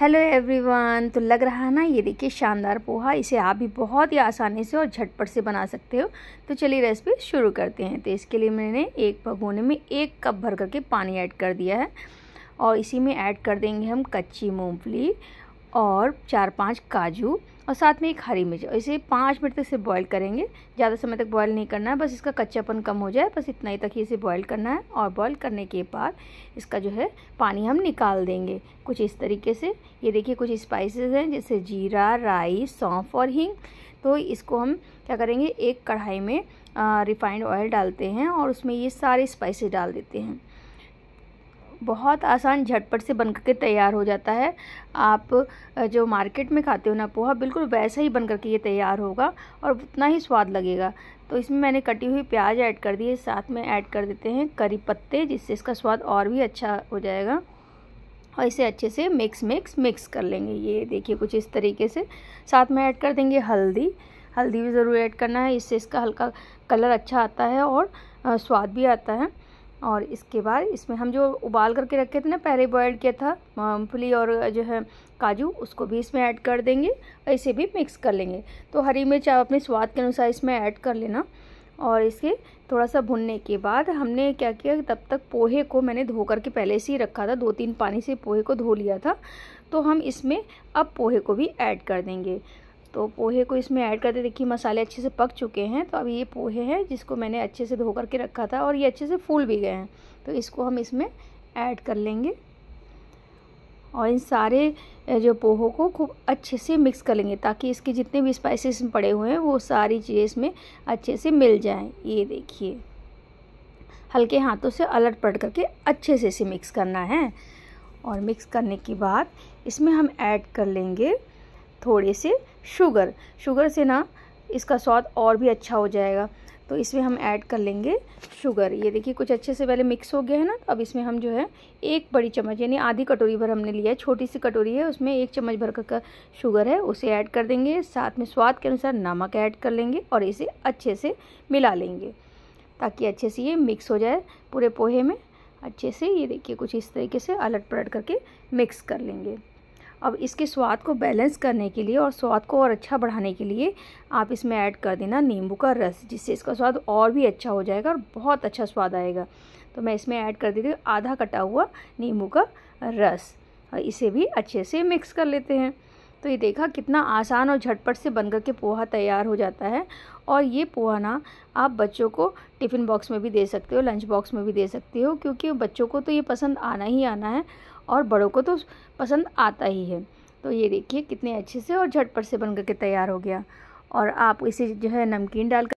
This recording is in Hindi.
हेलो एवरीवन तो लग रहा ना ये देखिए शानदार पोहा इसे आप भी बहुत ही आसानी से और झटपट से बना सकते हो तो चलिए रेसिपी शुरू करते हैं तो इसके लिए मैंने एक भगोने में एक कप भर करके पानी ऐड कर दिया है और इसी में ऐड कर देंगे हम कच्ची मूंगफली और चार पांच काजू और साथ में एक हरी मिर्च और इसे पाँच मिनट तक से बॉईल करेंगे ज़्यादा समय तक बॉईल नहीं करना है बस इसका कच्चापन कम हो जाए बस इतना ही तक ही इसे बॉईल करना है और बॉईल करने के बाद इसका जो है पानी हम निकाल देंगे कुछ इस तरीके से ये देखिए कुछ स्पाइसेस हैं जैसे जीरा राई सौंफ और हींग तो इसको हम क्या करेंगे एक कढ़ाई में रिफाइंड ऑयल डालते हैं और उसमें ये सारे स्पाइसेस डाल देते हैं बहुत आसान झटपट से बन करके तैयार हो जाता है आप जो मार्केट में खाते हो ना पोहा बिल्कुल वैसा ही बन करके ये तैयार होगा और उतना ही स्वाद लगेगा तो इसमें मैंने कटी हुई प्याज ऐड कर दी है साथ में ऐड कर देते हैं करी पत्ते जिससे इसका स्वाद और भी अच्छा हो जाएगा और इसे अच्छे से मिक्स मिक्स मिक्स कर लेंगे ये देखिए कुछ इस तरीके से साथ में ऐड कर देंगे हल्दी हल्दी भी ज़रूर ऐड करना है इससे इसका हल्का कलर अच्छा आता है और स्वाद भी आता है और इसके बाद इसमें हम जो उबाल करके रखे थे ना पहले बॉयल किया था मूँगफली और जो है काजू उसको भी इसमें ऐड कर देंगे और इसे भी मिक्स कर लेंगे तो हरी मिर्च आप अपने स्वाद के अनुसार इसमें ऐड कर लेना और इसे थोड़ा सा भुनने के बाद हमने क्या किया तब तक पोहे को मैंने धो करके पहले से ही रखा था दो तीन पानी से पोहे को धो लिया था तो हम इसमें अब पोहे को भी ऐड कर देंगे तो पोहे को इसमें ऐड करते देखिए मसाले अच्छे से पक चुके हैं तो अब ये पोहे हैं जिसको मैंने अच्छे से धो करके रखा था और ये अच्छे से फूल भी गए हैं तो इसको हम इसमें ऐड कर लेंगे और इन सारे जो पोहों को खूब अच्छे से मिक्स कर लेंगे ताकि इसके जितने भी स्पाइसेस पड़े हुए हैं वो सारी चीज़ें इसमें अच्छे से मिल जाएं ये देखिए हल्के हाथों से अलट पलट करके अच्छे से इसे मिक्स करना है और मिक्स करने के बाद इसमें हम ऐड कर लेंगे थोड़े से शुगर शुगर से ना इसका स्वाद और भी अच्छा हो जाएगा तो इसमें हम ऐड कर लेंगे शुगर ये देखिए कुछ अच्छे से पहले मिक्स हो गया है ना अब इसमें हम जो है एक बड़ी चम्मच यानी आधी कटोरी भर हमने लिया है छोटी सी कटोरी है उसमें एक चम्मच भर का शुगर है उसे ऐड कर देंगे साथ में स्वाद के अनुसार नमक ऐड कर लेंगे और इसे अच्छे से मिला लेंगे ताकि अच्छे से ये मिक्स हो जाए पूरे पोहे में अच्छे से ये देखिए कुछ इस तरीके से अलट पलट करके मिक्स कर लेंगे अब इसके स्वाद को बैलेंस करने के लिए और स्वाद को और अच्छा बढ़ाने के लिए आप इसमें ऐड कर देना नींबू का रस जिससे इसका स्वाद और भी अच्छा हो जाएगा और बहुत अच्छा स्वाद आएगा तो मैं इसमें ऐड कर देती हूँ आधा कटा हुआ नींबू का रस और इसे भी अच्छे से मिक्स कर लेते हैं तो ये देखा कितना आसान और झटपट से बनकर के पोहा तैयार हो जाता है और ये पोहा ना आप बच्चों को टिफ़िन बॉक्स में भी दे सकते हो लंच बॉक्स में भी दे सकते हो क्योंकि बच्चों को तो ये पसंद आना ही आना है और बड़ों को तो पसंद आता ही है तो ये देखिए कितने अच्छे से और झटपट से बन करके तैयार हो गया और आप इसे जो है नमकीन डालकर